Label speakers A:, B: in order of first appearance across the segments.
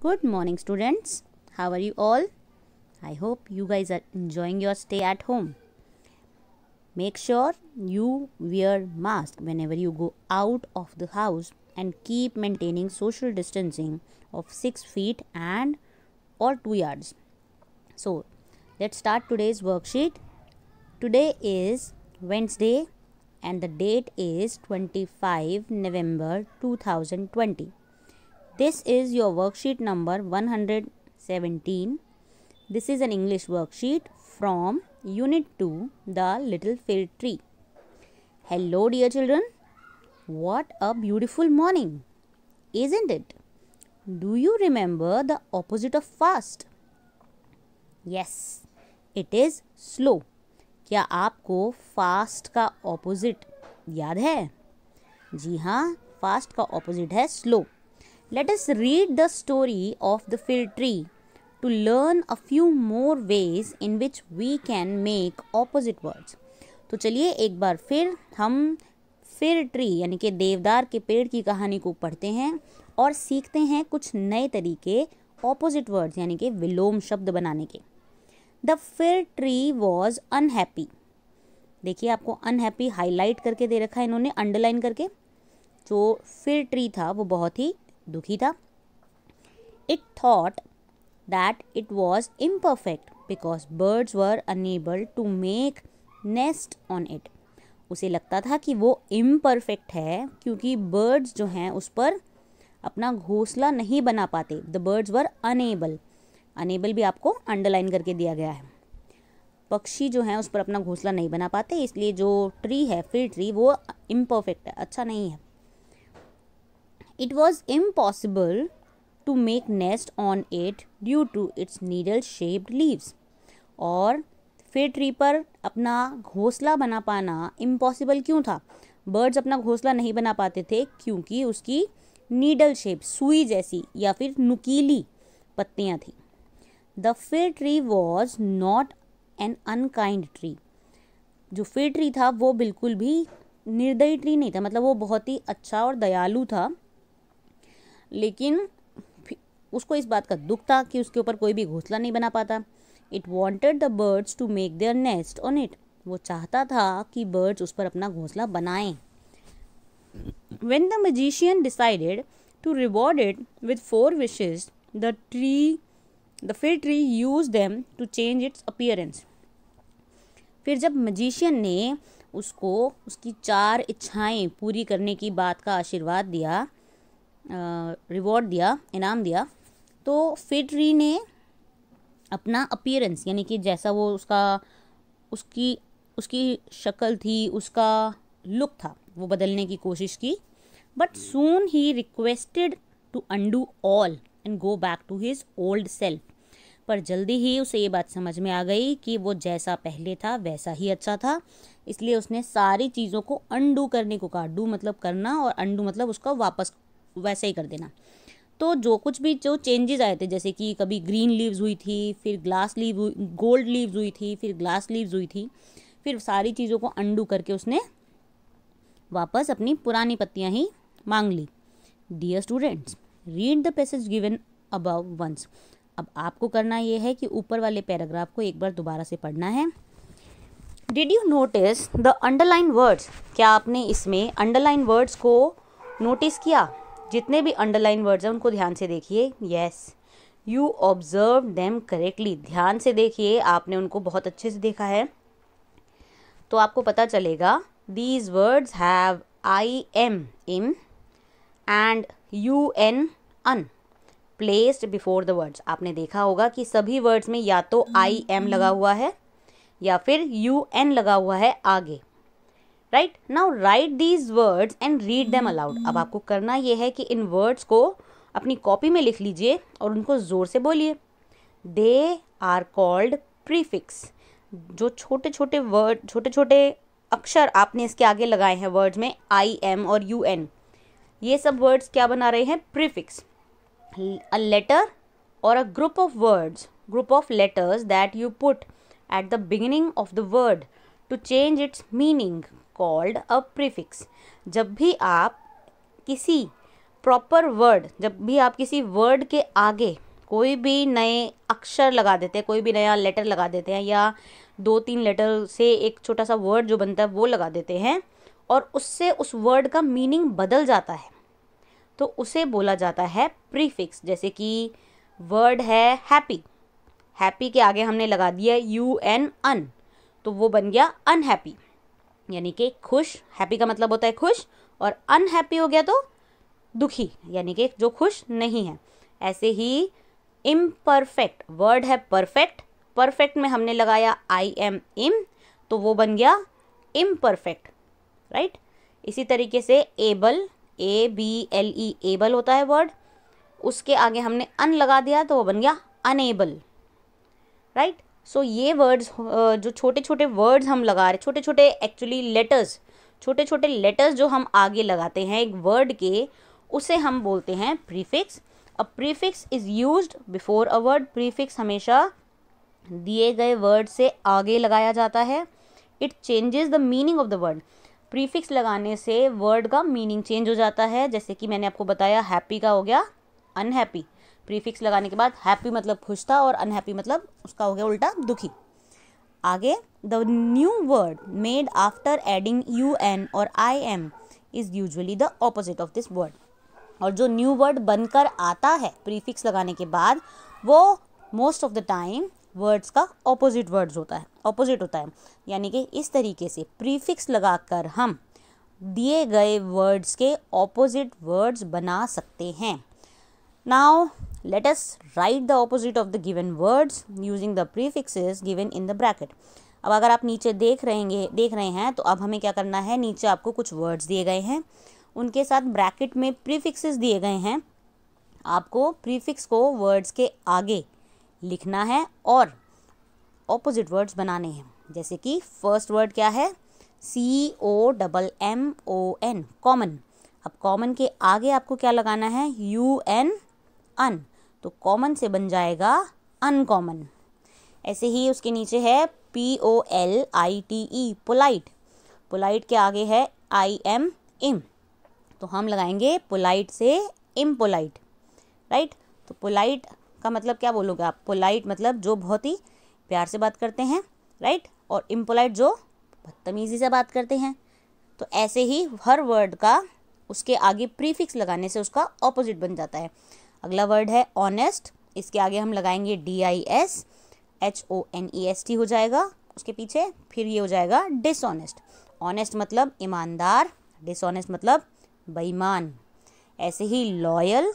A: Good morning students. How are you all? I hope you guys are enjoying your stay at home. Make sure you wear mask whenever you go out of the house and keep maintaining social distancing of 6 feet and or 2 yards. So, let's start today's worksheet. Today is Wednesday and the date is 25 November 2020. This is your worksheet number 117. This is an English worksheet from Unit 2, The Little Field Tree. Hello dear children. What a beautiful morning, isn't it? Do you remember the opposite of fast? Yes, it is slow. क्या आपको fast का opposite याद है जी हाँ fast का opposite है slow Let us read the story of the fig tree to learn a few more ways in which we can make opposite words. तो चलिए एक बार फिर हम फिर ट्री यानी कि देवदार के पेड़ की कहानी को पढ़ते हैं और सीखते हैं कुछ नए तरीके ऑपोजिट वर्ड्स यानी कि विलोम शब्द बनाने के the fir tree was unhappy देखिए आपको अनहैप्पी हाईलाइट करके दे रखा है इन्होंने अंडरलाइन करके जो फिर ट्री था वो बहुत ही दुखी था it thought that it was imperfect because birds were unable to make nest on it उसे लगता था कि वो इम्परफेक्ट है क्योंकि बर्ड्स जो हैं उस पर अपना घोंसला नहीं बना पाते the birds were unable unable भी आपको अंडरलाइन करके दिया गया है पक्षी जो हैं उस पर अपना घोंसला नहीं बना पाते इसलिए जो ट्री है फिर ट्री वो इम्परफेक्ट है अच्छा नहीं है It was impossible to make nest on it due to its needle shaped leaves. और फिर ट्री पर अपना घोंसला बना पाना इम्पॉसिबल क्यों था बर्ड्स अपना घोंसला नहीं बना पाते थे क्योंकि उसकी नीडल शेप सुई जैसी या फिर नुकीली पत्तियाँ थी the fir tree was not an unkind tree जो फिर ट्री था वो बिल्कुल भी निर्दयी ट्री नहीं था मतलब वो बहुत ही अच्छा और दयालु था लेकिन उसको इस बात का दुख था कि उसके ऊपर कोई भी घोंसला नहीं बना पाता it wanted the birds to make their nest on it वो चाहता था कि बर्ड्स उस पर अपना घोंसला बनाएं when the magician decided to reward it with four wishes the tree the fir tree use them to change its appearance फिर जब मजिशियन ने उसको उसकी चार इच्छाएं पूरी करने की बात का आशीर्वाद दिया रिवॉर्ड दिया इनाम दिया तो फिटरी ने अपना अपीयरेंस यानी कि जैसा वो उसका उसकी उसकी शक्ल थी उसका लुक था वो बदलने की कोशिश की बट सून ही requested to undo all and go back to his old self पर जल्दी ही उसे ये बात समझ में आ गई कि वो जैसा पहले था वैसा ही अच्छा था इसलिए उसने सारी चीज़ों को अंडू करने को कहा डू मतलब करना और अंडू मतलब उसका वापस वैसे ही कर देना तो जो कुछ भी जो चेंजेस आए थे जैसे कि कभी ग्रीन लीव्स हुई थी फिर ग्लास लीव गोल्ड लीव्स हुई थी फिर ग्लास लीव्स हुई थी फिर सारी चीज़ों को अंडू करके उसने वापस अपनी पुरानी पत्तियाँ ही मांग ली dear students read the passage given above once अब आपको करना ये है कि ऊपर वाले पैराग्राफ को एक बार दोबारा से पढ़ना है did you notice the underline words क्या आपने इसमें अंडरलाइन वर्ड्स को नोटिस किया जितने भी अंडरलाइन वर्ड्स हैं उनको ध्यान से देखिए yes you observe them correctly ध्यान से देखिए आपने उनको बहुत अच्छे से देखा है तो आपको पता चलेगा these words have I M im and U N un placed before the words आपने देखा होगा कि सभी वर्ड्स में या तो आई एम लगा हुआ है या फिर यू एन लगा हुआ है आगे right now write these words and read them aloud अब आपको करना यह है कि इन वर्ड्स को अपनी कॉपी में लिख लीजिए और उनको ज़ोर से बोलिए दे आर कॉल्ड प्रीफिक्स जो छोटे छोटे वर्ड छोटे छोटे अक्षर आपने इसके आगे लगाए हैं वर्ड्स में आई एम और यू एन ये सब वर्ड्स क्या बना रहे हैं प्रीफिक्स अ लेटर और a group of words group of letters that you put at the beginning of the word to change its meaning called a prefix जब भी आप किसी प्रॉपर वर्ड जब भी आप किसी वर्ड के आगे कोई भी नए अक्षर लगा देते हैं कोई भी नया लेटर लगा देते हैं या दो तीन लेटर से एक छोटा सा वर्ड जो बनता है वो लगा देते हैं और उससे उस वर्ड का मीनिंग बदल जाता है तो उसे बोला जाता है प्रीफिक्स जैसे कि वर्ड है हैप्पी हैप्पी के आगे हमने लगा दिया यू एन अन तो वो बन गया अनहैप्पी यानी कि खुश हैप्पी का मतलब होता है खुश और अनहैप्पी हो गया तो दुखी यानी कि जो खुश नहीं है ऐसे ही इम्परफेक्ट वर्ड है परफेक्ट परफेक्ट में हमने लगाया आई एम इम तो वो बन गया इम्परफेक्ट राइट इसी तरीके से able A B L E able होता है वर्ड उसके आगे हमने अन लगा दिया तो वो बन गया अनएबल राइट सो ये वर्ड्स uh, जो छोटे छोटे वर्ड्स हम लगा रहे छोटे छोटे एक्चुअली लेटर्स छोटे छोटे लेटर्स जो हम आगे लगाते हैं एक वर्ड के उसे हम बोलते हैं prefix a prefix is use before a word prefix हमेशा दिए गए वर्ड से आगे लगाया जाता है it changes the meaning of the word prefix लगाने से वर्ड का मीनिंग चेंज हो जाता है जैसे कि मैंने आपको बताया हैप्पी का हो गया अनहैप्पी प्रीफिक्स लगाने के बाद हैप्पी मतलब खुश था और अनहैप्पी मतलब उसका हो गया उल्टा दुखी आगे the new word made after adding U N और I M is usually the opposite of this word और जो न्यू वर्ड बनकर आता है प्रीफिक्स लगाने के बाद वो most of the time words का ऑपोजिट वर्ड्स होता है ऑपोजिट होता है यानी कि इस तरीके से प्रीफिक्स लगाकर हम दिए गए वर्ड्स के ऑपोजिट वर्ड्स बना सकते हैं now let us write the opposite of the given words using the prefixes given in the bracket अब अगर आप नीचे देख रहेंगे देख रहे हैं तो अब हमें क्या करना है नीचे आपको कुछ वर्ड्स दिए गए हैं उनके साथ ब्रैकेट में प्रीफिक्सेस दिए गए हैं आपको प्रीफिक्स को वर्ड्स के आगे लिखना है और ऑपोजिट वर्ड्स बनाने हैं जैसे कि फर्स्ट वर्ड क्या है C O double M O N common अब कॉमन के आगे आपको क्या लगाना है यू एन अन तो कॉमन से बन जाएगा अनकॉमन ऐसे ही उसके नीचे है P O L I T E polite polite के आगे है आई एम इम तो हम लगाएंगे पोलाइट से इम पोलाइट राइट तो पोलाइट का मतलब क्या बोलोगे आप पोलाइट मतलब जो बहुत ही प्यार से बात करते हैं राइट और इम्पोलाइट जो बदतमीज़ी से बात करते हैं तो ऐसे ही हर वर्ड का उसके आगे प्रीफिक्स लगाने से उसका ऑपोजिट बन जाता है अगला वर्ड है ऑनेस्ट इसके आगे हम लगाएंगे D I S H O N E S T हो जाएगा उसके पीछे फिर ये हो जाएगा डिसऑनेस्ट ऑनेस्ट मतलब ईमानदार डिसऑनेस्ट मतलब बेईमान ऐसे ही लॉयल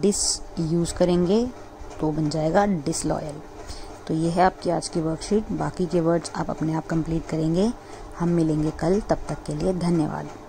A: डिस यूज़ करेंगे तो बन जाएगा डिसलॉयल तो ये है आपकी आज की वर्कशीट बाकी के वर्ड्स आप अपने आप कंप्लीट करेंगे हम मिलेंगे कल तब तक के लिए धन्यवाद